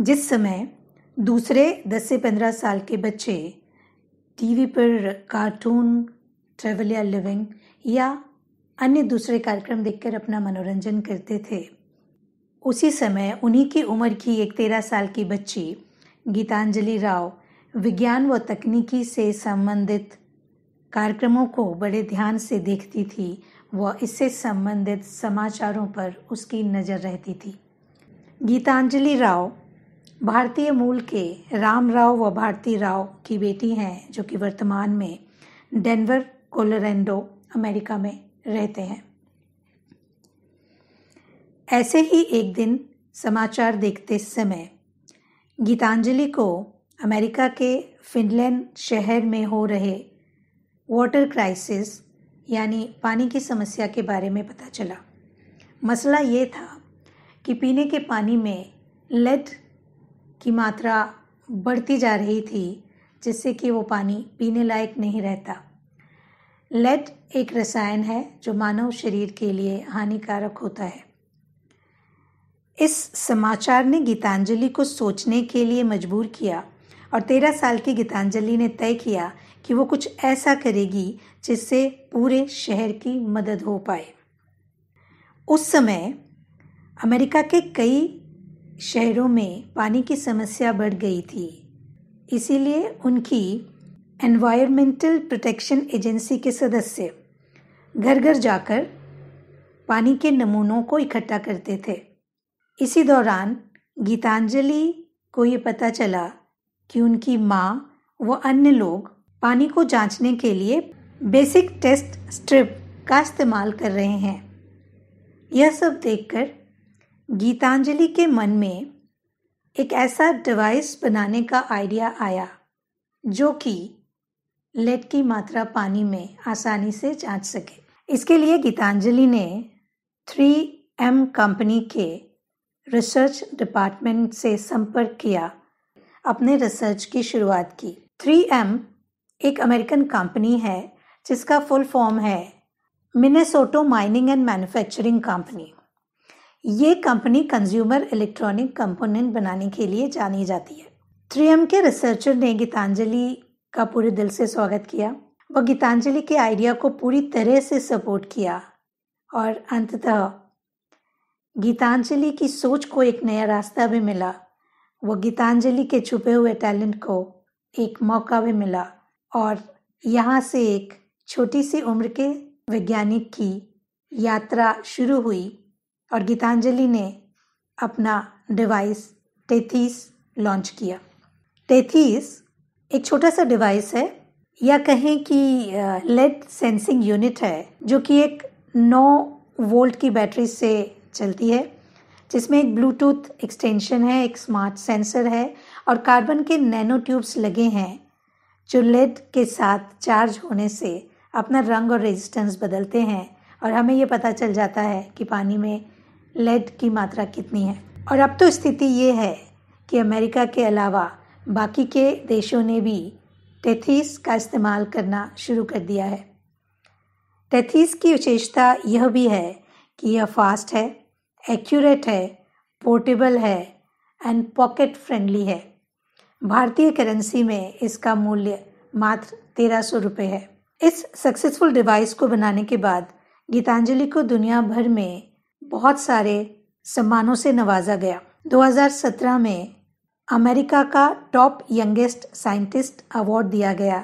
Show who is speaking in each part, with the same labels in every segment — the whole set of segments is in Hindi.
Speaker 1: जिस समय दूसरे 10 से 15 साल के बच्चे टीवी पर कार्टून ट्रेवल या लिविंग या अन्य दूसरे कार्यक्रम देखकर अपना मनोरंजन करते थे उसी समय उन्हीं की उम्र की एक तेरह साल की बच्ची गीतांजलि राव विज्ञान व तकनीकी से संबंधित कार्यक्रमों को बड़े ध्यान से देखती थी व इससे संबंधित समाचारों पर उसकी नज़र रहती थी गीतांजलि राव भारतीय मूल के राम राव व भारती राव की बेटी हैं जो कि वर्तमान में डेनवर कोलोरेंडो अमेरिका में रहते हैं ऐसे ही एक दिन समाचार देखते समय गीतांजलि को अमेरिका के फिनलैंड शहर में हो रहे वाटर क्राइसिस यानी पानी की समस्या के बारे में पता चला मसला ये था कि पीने के पानी में लेड की मात्रा बढ़ती जा रही थी जिससे कि वो पानी पीने लायक नहीं रहता लेड एक रसायन है जो मानव शरीर के लिए हानिकारक होता है इस समाचार ने गीतांजलि को सोचने के लिए मजबूर किया और तेरह साल की गीतांजलि ने तय किया कि वो कुछ ऐसा करेगी जिससे पूरे शहर की मदद हो पाए उस समय अमेरिका के कई शहरों में पानी की समस्या बढ़ गई थी इसीलिए उनकी एनवायरमेंटल प्रोटेक्शन एजेंसी के सदस्य घर घर जाकर पानी के नमूनों को इकट्ठा करते थे इसी दौरान गीतांजलि को ये पता चला कि उनकी माँ व अन्य लोग पानी को जांचने के लिए बेसिक टेस्ट स्ट्रिप का इस्तेमाल कर रहे हैं यह सब देखकर गीतांजलि के मन में एक ऐसा डिवाइस बनाने का आइडिया आया जो कि लेड की मात्रा पानी में आसानी से जांच सके इसके लिए गीतांजलि ने थ्री एम कंपनी के रिसर्च डिपार्टमेंट से संपर्क किया अपने रिसर्च की शुरुआत की थ्री एम एक अमेरिकन कंपनी है जिसका फुल फॉर्म है Minnesota mining and manufacturing company ये कंपनी कंज्यूमर इलेक्ट्रॉनिक कंपोनेंट बनाने के लिए जानी जाती है थ्री के रिसर्चर ने गीतांजलि का पूरे दिल से स्वागत किया वो गीतांजलि के आइडिया को पूरी तरह से सपोर्ट किया और अंततः गीतांजलि की सोच को एक नया रास्ता भी मिला वो गीतांजलि के छुपे हुए टैलेंट को एक मौका भी मिला और यहाँ से एक छोटी सी उम्र के वैज्ञानिक की यात्रा शुरू हुई और गीतांजलि ने अपना डिवाइस टेथीस लॉन्च किया टेथीस एक छोटा सा डिवाइस है या कहें कि लेड सेंसिंग यूनिट है जो कि एक 9 वोल्ट की बैटरी से चलती है जिसमें एक ब्लूटूथ एक्सटेंशन है एक स्मार्ट सेंसर है और कार्बन के नैनो ट्यूब्स लगे हैं जो लेड के साथ चार्ज होने से अपना रंग और रेजिस्टेंस बदलते हैं और हमें ये पता चल जाता है कि पानी में लेड की मात्रा कितनी है और अब तो स्थिति ये है कि अमेरिका के अलावा बाकी के देशों ने भी टेथीस का इस्तेमाल करना शुरू कर दिया है टेथीस की विशेषता यह भी है कि यह फास्ट है एक्यूरेट है पोर्टेबल है एंड पॉकेट फ्रेंडली है भारतीय करेंसी में इसका मूल्य मात्र तेरह सौ रुपये है इस सक्सेसफुल डिवाइस को बनाने के बाद गीतांजलि को दुनिया भर में बहुत सारे सम्मानों से नवाजा गया 2017 में अमेरिका का टॉप यंगेस्ट साइंटिस्ट अवार्ड दिया गया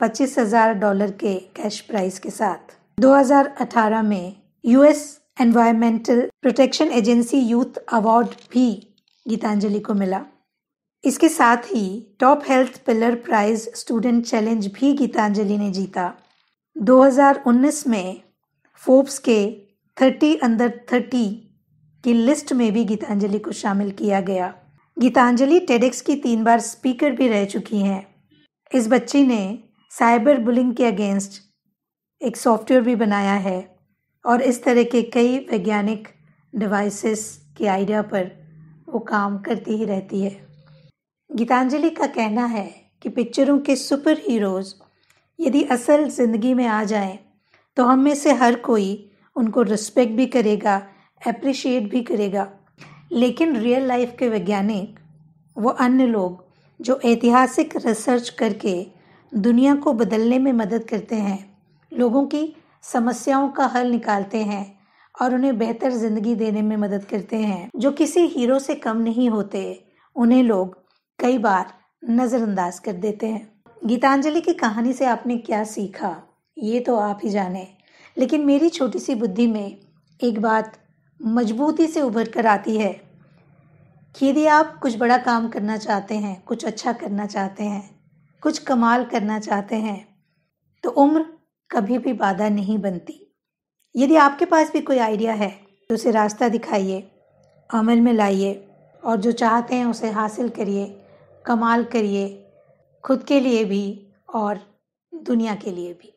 Speaker 1: पच्चीस हजार डॉलर के कैश प्राइज के साथ 2018 में US environmental protection agency youth award भी गीतांजलि को मिला इसके साथ ही top health pillar prize student challenge भी गीतांजलि ने जीता 2019 में फोर्ब्स के थर्टी अंदर थर्टी की लिस्ट में भी गीतांजलि को शामिल किया गया गीतांजलि टेडेक्स की तीन बार स्पीकर भी रह चुकी हैं इस बच्ची ने साइबर बुलिंग के अगेंस्ट एक सॉफ्टवेयर भी बनाया है और इस तरह के कई वैज्ञानिक डिवाइसेस के आइडिया पर वो काम करती ही रहती है गीतांजलि का कहना है कि पिक्चरों के सुपर हीरोज़ यदि असल ज़िंदगी में आ जाएं तो हम में से हर कोई उनको रिस्पेक्ट भी करेगा अप्रिशिएट भी करेगा लेकिन रियल लाइफ के वैज्ञानिक वो अन्य लोग जो ऐतिहासिक रिसर्च करके दुनिया को बदलने में मदद करते हैं लोगों की समस्याओं का हल निकालते हैं और उन्हें बेहतर ज़िंदगी देने में मदद करते हैं जो किसी हीरो से कम नहीं होते उन्हें लोग कई बार नज़रअंदाज कर देते हैं गीतांजलि की कहानी से आपने क्या सीखा ये तो आप ही जाने लेकिन मेरी छोटी सी बुद्धि में एक बात मजबूती से उभर कर आती है कि यदि आप कुछ बड़ा काम करना चाहते हैं कुछ अच्छा करना चाहते हैं कुछ कमाल करना चाहते हैं तो उम्र कभी भी बाधा नहीं बनती यदि आपके पास भी कोई आइडिया है तो उसे रास्ता दिखाइए अमल में लाइए और जो चाहते हैं उसे हासिल करिए कमाल करिए खुद के लिए भी और दुनिया के लिए भी